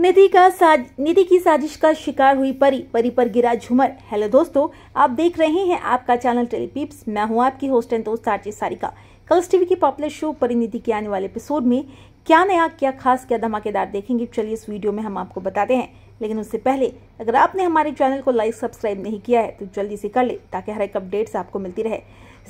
निधि का साज निधि की साजिश का शिकार हुई परी परी पर गिरा झूमर हेलो दोस्तों आप देख रहे हैं आपका चैनल टेलीपीप्स मैं हूं आपकी होस्ट एंड दोस्त आरजी सारिका कलर्स टीवी की पॉपुलर शो परिणीति के आने वाले एपिसोड में क्या नया क्या खास क्या धमाकेदार देखेंगे चलिए इस वीडियो में हम आपको बताते हैं लेकिन उससे पहले अगर आपने हमारे चैनल को लाइक सब्सक्राइब नहीं किया है तो जल्दी से कर ले ताकि हर एक अपडेट्स आपको मिलती रहे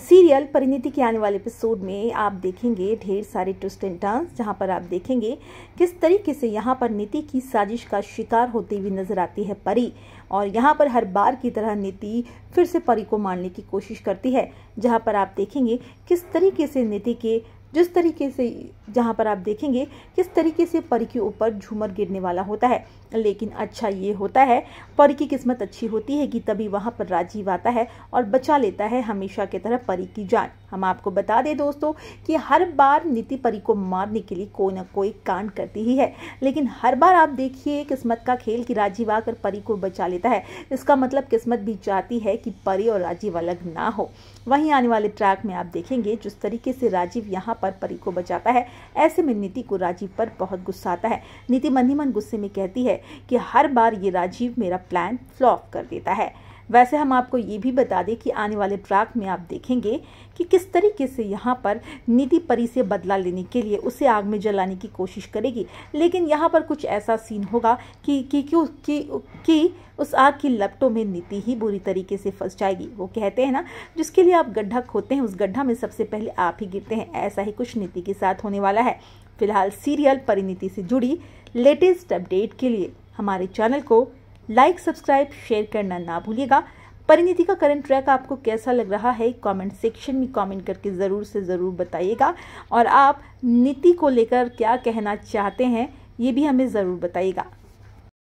सीरियल परिणीति के आने वाले एपिसोड में आप देखेंगे ढेर सारे ट्विस्ट एंड टर्न्स जहां पर आप देखेंगे किस तरीके से यहां पर नीति की साजिश का शिकार होती हुई नजर आती है परी और यहां पर हर बार की तरह नीति फिर से परी को मारने की कोशिश करती है जहां पर आप देखेंगे किस तरीके किसी नीति की जिस तरीके से जहाँ पर आप देखेंगे किस तरीके से परी के ऊपर झूमर गिरने वाला होता है लेकिन अच्छा ये होता है परी की किस्मत अच्छी होती है कि तभी वहाँ पर राजीव आता है और बचा लेता है हमेशा की तरह परी की जान हम आपको बता दें दोस्तों कि हर बार नीति परी को मारने के लिए कोई ना कोई कांड करती ही है लेकिन हर बार आप देखिए किस्मत का खेल कि राजीव आकर परी को बचा लेता है इसका मतलब किस्मत भी चाहती है कि परी और राजीव अलग ना हो वहीं आने वाले ट्रैक में आप देखेंगे जिस तरीके से राजीव यहाँ पर पर परी को बचाता है ऐसे में नीति को राजीव पर बहुत गुस्सा आता है नीति मन ही मन गुस्से में कहती है कि हर बार ये राजीव मेरा प्लान फ्लॉप कर देता है वैसे हम आपको ये भी बता दें कि आने वाले ट्रैक में आप देखेंगे कि किस तरीके से यहाँ पर निधि परी से बदला लेने के लिए उसे आग में जलाने की कोशिश करेगी लेकिन यहाँ पर कुछ ऐसा सीन होगा कि कि क्यों कि, कि उस आग की लपटों में नीति ही बुरी तरीके से फंस जाएगी वो कहते हैं ना जिसके लिए आप गड्ढा खोते हैं उस गड्ढा में सबसे पहले आप ही गिरते हैं ऐसा ही कुछ नीति के साथ होने वाला है फिलहाल सीरियल परिणीति से जुड़ी लेटेस्ट अपडेट के लिए हमारे चैनल को लाइक सब्सक्राइब शेयर करना ना भूलिएगा परिणिति का करंट ट्रैक आपको कैसा लग रहा है कमेंट सेक्शन में कमेंट करके ज़रूर से ज़रूर बताइएगा और आप नीति को लेकर क्या कहना चाहते हैं ये भी हमें ज़रूर बताइएगा